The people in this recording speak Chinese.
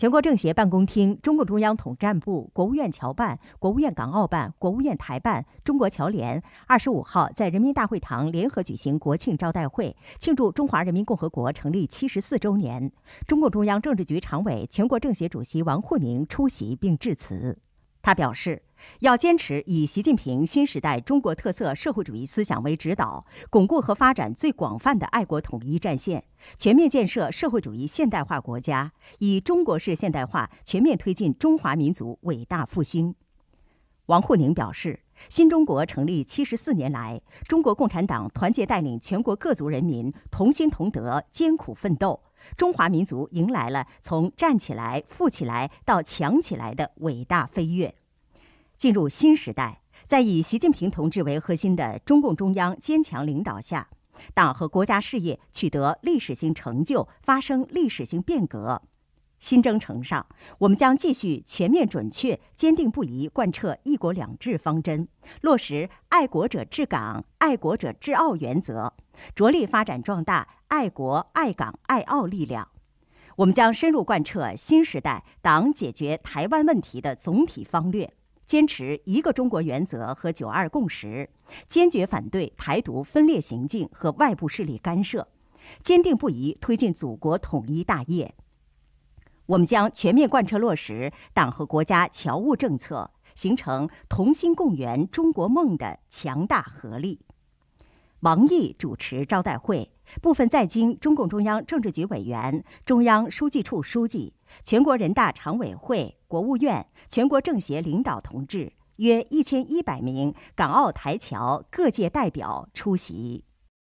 全国政协办公厅、中共中央统战部、国务院侨办、国务院港澳办、国务院台办、中国侨联二十五号在人民大会堂联合举行国庆招待会，庆祝中华人民共和国成立七十四周年。中共中央政治局常委、全国政协主席王沪宁出席并致辞。他表示，要坚持以习近平新时代中国特色社会主义思想为指导，巩固和发展最广泛的爱国统一战线，全面建设社会主义现代化国家，以中国式现代化全面推进中华民族伟大复兴。王沪宁表示，新中国成立七十四年来，中国共产党团结带领全国各族人民同心同德、艰苦奋斗。中华民族迎来了从站起来、富起来到强起来的伟大飞跃，进入新时代，在以习近平同志为核心的中共中央坚强领导下，党和国家事业取得历史性成就、发生历史性变革。新征程上，我们将继续全面、准确、坚定不移贯彻“一国两制”方针，落实“爱国者治港、爱国者治澳”原则，着力发展壮大爱国爱港爱澳力量。我们将深入贯彻新时代党解决台湾问题的总体方略，坚持一个中国原则和“九二共识”，坚决反对台独分裂行径和外部势力干涉，坚定不移推进祖国统一大业。我们将全面贯彻落实党和国家侨务政策，形成同心共圆中国梦的强大合力。王毅主持招待会，部分在京中共中央政治局委员、中央书记处书记、全国人大常委会、国务院、全国政协领导同志约一千一百名港澳台侨各界代表出席。